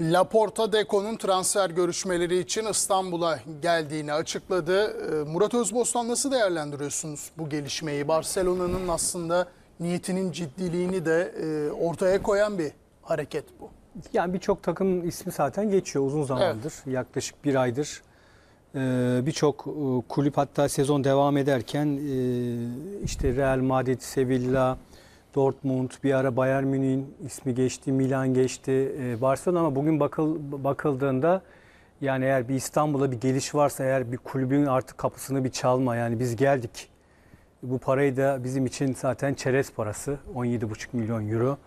Laporta Deko'nun transfer görüşmeleri için İstanbul'a geldiğini açıkladı. Ee, Murat Özbostan nasıl değerlendiriyorsunuz bu gelişmeyi? Barcelona'nın aslında niyetinin ciddiliğini de e, ortaya koyan bir hareket bu. Yani birçok takım ismi zaten geçiyor uzun zamandır. Evet. Yaklaşık bir aydır ee, birçok e, kulüp hatta sezon devam ederken e, işte Real Madrid, Sevilla, Dortmund, bir ara Bayern Münih'in ismi geçti, Milan geçti, e, Barcelona ama bugün bakıl, bakıldığında yani eğer bir İstanbul'a bir geliş varsa eğer bir kulübün artık kapısını bir çalma yani biz geldik. Bu parayı da bizim için zaten çerez parası 17,5 milyon euro.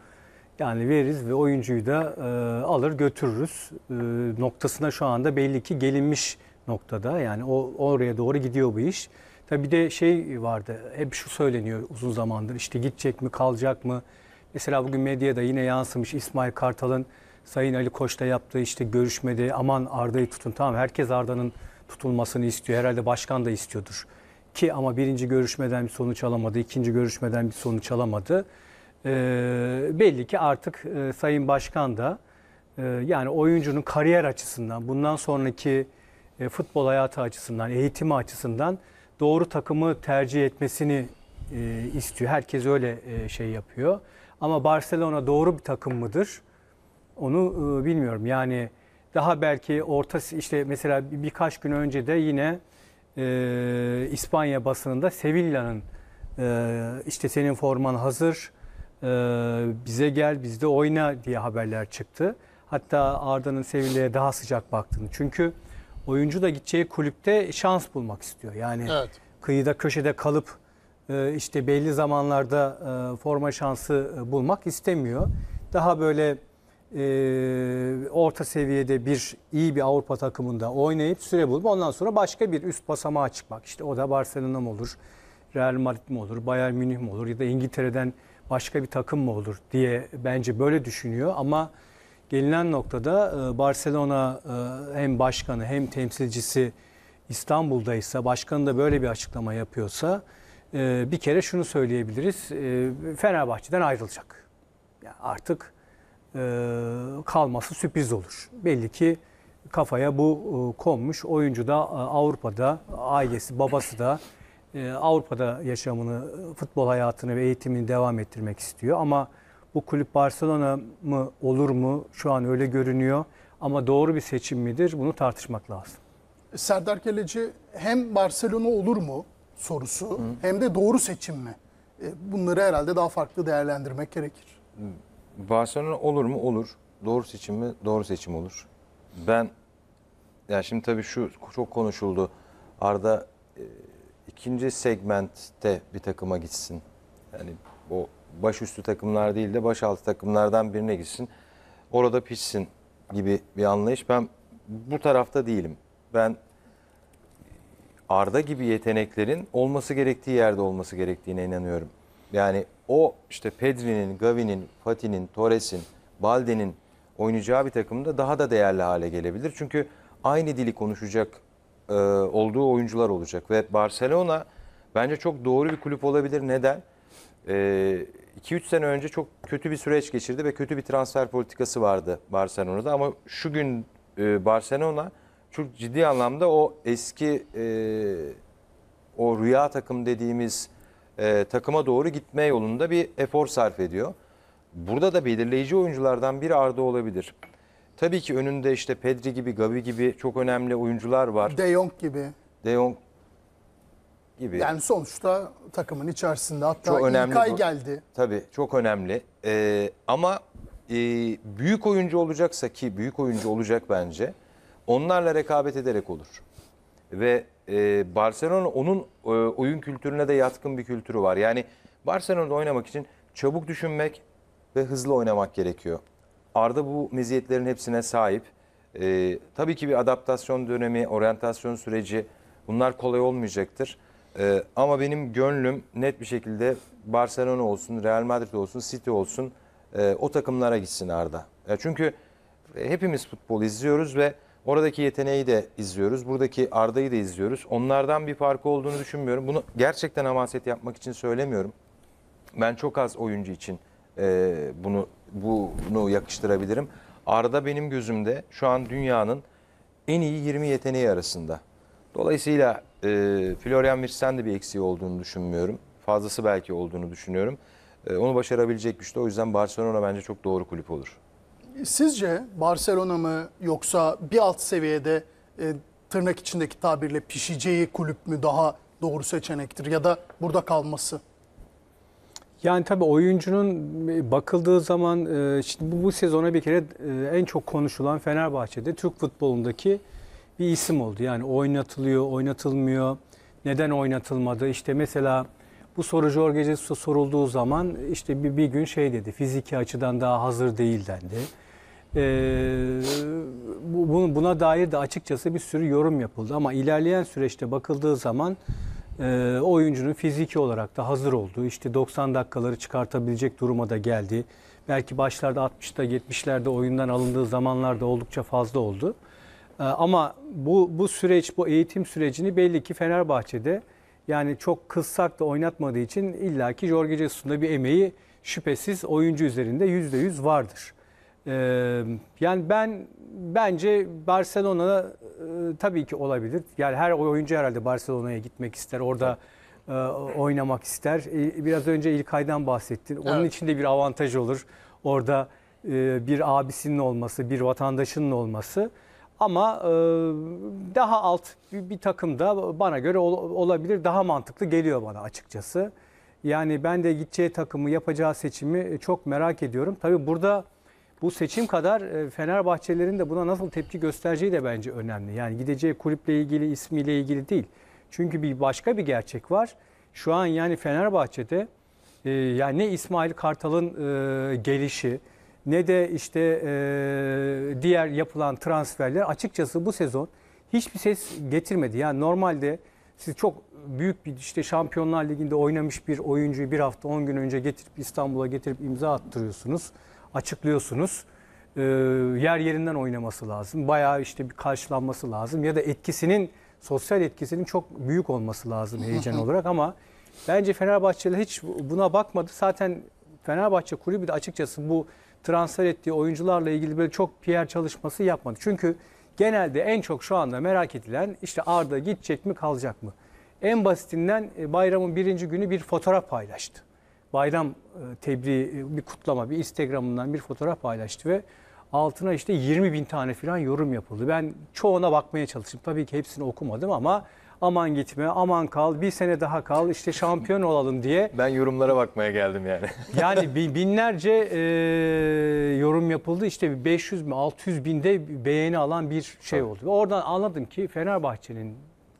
Yani veririz ve oyuncuyu da e, alır götürürüz. E, noktasına şu anda belli ki gelinmiş noktada. Yani o oraya doğru gidiyor bu iş. Ya bir de şey vardı, hep şu söyleniyor uzun zamandır işte gidecek mi kalacak mı? Mesela bugün medyada yine yansımış İsmail Kartal'ın Sayın Ali Koç'ta yaptığı işte görüşmede aman Arda'yı tutun. Tamam herkes Arda'nın tutulmasını istiyor. Herhalde başkan da istiyordur. Ki ama birinci görüşmeden bir sonuç alamadı, ikinci görüşmeden bir sonuç alamadı. Ee, belli ki artık e, Sayın Başkan da e, yani oyuncunun kariyer açısından, bundan sonraki e, futbol hayatı açısından, eğitimi açısından doğru takımı tercih etmesini e, istiyor. Herkes öyle e, şey yapıyor. Ama Barcelona doğru bir takım mıdır? Onu e, bilmiyorum. Yani daha belki orta işte mesela birkaç gün önce de yine e, İspanya basınında Sevilla'nın e, işte senin forman hazır e, bize gel bizde oyna diye haberler çıktı. Hatta Arda'nın Sevilla'ya daha sıcak baktığını. Çünkü oyuncu da gideceği kulüpte şans bulmak istiyor. Yani evet. kıyıda köşede kalıp e, işte belli zamanlarda e, forma şansı e, bulmak istemiyor. Daha böyle orta seviyede bir iyi bir Avrupa takımında oynayıp süre bulup ondan sonra başka bir üst basamağa çıkmak. İşte o da Barcelona mı olur, Real Madrid mi olur, Bayern Münih mi olur ya da İngiltere'den başka bir takım mı olur diye bence böyle düşünüyor ama gelinen noktada e, Barcelona e, hem başkanı hem temsilcisi İstanbul'daysa, başkanı da böyle bir açıklama yapıyorsa e, bir kere şunu söyleyebiliriz. Fenerbahçe'den ayrılacak. Yani artık kalması sürpriz olur. Belli ki kafaya bu konmuş. Oyuncu da Avrupa'da, ailesi, babası da Avrupa'da yaşamını, futbol hayatını ve eğitimini devam ettirmek istiyor. Ama bu kulüp Barcelona mı olur mu? Şu an öyle görünüyor. Ama doğru bir seçim midir? Bunu tartışmak lazım. Serdar Keleci hem Barcelona olur mu sorusu Hı. hem de doğru seçim mi? E, bunları herhalde daha farklı değerlendirmek gerekir. Barcelona olur mu? Olur. Doğru seçim mi? Doğru seçim olur. Ben ya şimdi tabii şu çok konuşuldu. Arda e, ikinci segmentte bir takıma gitsin. Yani o Baş üstü takımlar değil de baş başaltı takımlardan birine gitsin. Orada pişsin gibi bir anlayış. Ben bu tarafta değilim. Ben Arda gibi yeteneklerin olması gerektiği yerde olması gerektiğine inanıyorum. Yani o işte Pedri'nin, Gavi'nin, Fatih'in, Torres'in, Balde'nin oynayacağı bir takımda daha da değerli hale gelebilir. Çünkü aynı dili konuşacak e, olduğu oyuncular olacak. Ve Barcelona bence çok doğru bir kulüp olabilir. Neden? E, 2-3 sene önce çok kötü bir süreç geçirdi ve kötü bir transfer politikası vardı Barcelona'da. Ama şu gün e, Barcelona çok ciddi anlamda o eski e, o rüya takım dediğimiz e, takıma doğru gitme yolunda bir efor sarf ediyor. Burada da belirleyici oyunculardan biri Arda olabilir. Tabii ki önünde işte Pedri gibi, Gavi gibi çok önemli oyuncular var. De Jong gibi. De Jong gibi. Yani sonuçta takımın içerisinde hatta çok önemli İlkay bu. geldi. Tabii çok önemli. Ee, ama e, büyük oyuncu olacaksa ki büyük oyuncu olacak bence onlarla rekabet ederek olur. Ve e, Barcelona onun e, oyun kültürüne de yatkın bir kültürü var. Yani Barcelona'da oynamak için çabuk düşünmek ve hızlı oynamak gerekiyor. Arda bu meziyetlerin hepsine sahip. E, tabii ki bir adaptasyon dönemi, oryantasyon süreci bunlar kolay olmayacaktır. Ee, ama benim gönlüm net bir şekilde Barcelona olsun, Real Madrid olsun, City olsun e, o takımlara gitsin Arda. Ya çünkü hepimiz futbol izliyoruz ve oradaki yeteneği de izliyoruz. Buradaki Arda'yı da izliyoruz. Onlardan bir farkı olduğunu düşünmüyorum. Bunu gerçekten hamaset yapmak için söylemiyorum. Ben çok az oyuncu için e, bunu bunu yakıştırabilirim. Arda benim gözümde şu an dünyanın en iyi 20 yeteneği arasında. Dolayısıyla e, Florian Wirtz'ten de bir eksiği olduğunu düşünmüyorum. Fazlası belki olduğunu düşünüyorum. E, onu başarabilecek güçte. O yüzden Barcelona bence çok doğru kulüp olur. E, sizce Barcelona mı yoksa bir alt seviyede e, tırnak içindeki tabirle pişeceği kulüp mü daha doğru seçenektir ya da burada kalması? Yani tabii oyuncunun e, bakıldığı zaman e, şimdi bu, bu sezona bir kere en çok konuşulan Fenerbahçe'de Türk futbolundaki bir isim oldu. Yani oynatılıyor, oynatılmıyor, neden oynatılmadı? İşte mesela bu soru Jorge Jesus'a sorulduğu zaman işte bir, bir gün şey dedi, fiziki açıdan daha hazır değil dendi. Ee, bu, buna dair de açıkçası bir sürü yorum yapıldı ama ilerleyen süreçte bakıldığı zaman e, oyuncunun fiziki olarak da hazır olduğu, işte 90 dakikaları çıkartabilecek duruma da geldi. Belki başlarda 60'ta 70'lerde oyundan alındığı zamanlarda oldukça fazla oldu. Ee, ama bu, bu süreç, bu eğitim sürecini belli ki Fenerbahçe'de yani çok kızsak da oynatmadığı için illaki Jorge Jesus'un da bir emeği şüphesiz oyuncu üzerinde yüzde yüz vardır. Ee, yani ben bence Barcelona e, tabii ki olabilir. Yani her oyuncu herhalde Barcelona'ya gitmek ister. Orada e, oynamak ister. E, biraz önce İlkay'dan bahsettin. Onun evet. için de bir avantaj olur. Orada e, bir abisinin olması, bir vatandaşının olması. Ama e, daha alt bir, bir takım da bana göre ol, olabilir. Daha mantıklı geliyor bana açıkçası. Yani ben de gideceği takımı, yapacağı seçimi e, çok merak ediyorum. Tabii burada bu seçim kadar e, Fenerbahçelerin de buna nasıl tepki göstereceği de bence önemli. Yani gideceği kulüple ilgili, ismiyle ilgili değil. Çünkü bir başka bir gerçek var. Şu an yani Fenerbahçe'de e, yani ne İsmail Kartal'ın gelişi, ne de işte e, diğer yapılan transferler açıkçası bu sezon hiçbir ses getirmedi. Yani normalde siz çok büyük bir işte Şampiyonlar Ligi'nde oynamış bir oyuncuyu bir hafta 10 gün önce getirip İstanbul'a getirip imza attırıyorsunuz, açıklıyorsunuz. E, yer yerinden oynaması lazım. Bayağı işte bir karşılanması lazım ya da etkisinin sosyal etkisinin çok büyük olması lazım heyecan olarak ama bence Fenerbahçe'de hiç buna bakmadı. Zaten Fenerbahçe kulübü de açıkçası bu transfer ettiği oyuncularla ilgili böyle çok PR çalışması yapmadı. Çünkü genelde en çok şu anda merak edilen işte Arda gidecek mi kalacak mı? En basitinden e, bayramın birinci günü bir fotoğraf paylaştı. Bayram e, tebriği, e, bir kutlama, bir Instagram'ından bir fotoğraf paylaştı ve altına işte 20 bin tane falan yorum yapıldı. Ben çoğuna bakmaya çalıştım. Tabii ki hepsini okumadım ama aman gitme, aman kal, bir sene daha kal, işte şampiyon olalım diye. Ben yorumlara bakmaya geldim yani. yani binlerce e, yorum yapıldı. İşte 500 mi 600 binde beğeni alan bir şey oldu. Oradan anladım ki Fenerbahçe'nin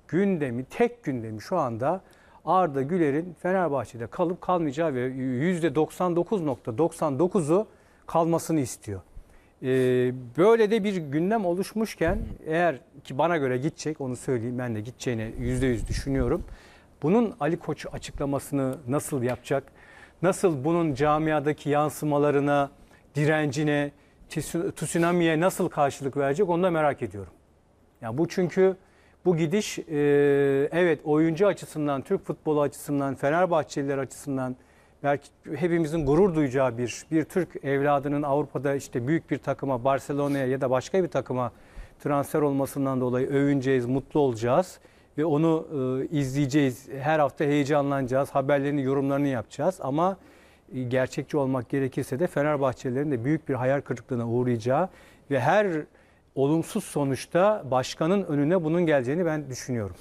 gündemi, tek gündemi şu anda Arda Güler'in Fenerbahçe'de kalıp kalmayacağı ve %99.99'u kalmasını istiyor. Ee, böyle de bir gündem oluşmuşken eğer ki bana göre gidecek onu söyleyeyim ben de gideceğini yüzde yüz düşünüyorum. Bunun Ali Koç açıklamasını nasıl yapacak? Nasıl bunun camiadaki yansımalarına, direncine, tsunami'ye nasıl karşılık verecek onu da merak ediyorum. Yani bu çünkü bu gidiş e, evet oyuncu açısından, Türk futbolu açısından, Fenerbahçeliler açısından belki hepimizin gurur duyacağı bir bir Türk evladının Avrupa'da işte büyük bir takıma Barcelona'ya ya da başka bir takıma transfer olmasından dolayı övüneceğiz, mutlu olacağız ve onu e, izleyeceğiz. Her hafta heyecanlanacağız, haberlerini, yorumlarını yapacağız ama e, gerçekçi olmak gerekirse de Fenerbahçelilerin de büyük bir hayal kırıklığına uğrayacağı ve her olumsuz sonuçta başkanın önüne bunun geleceğini ben düşünüyorum.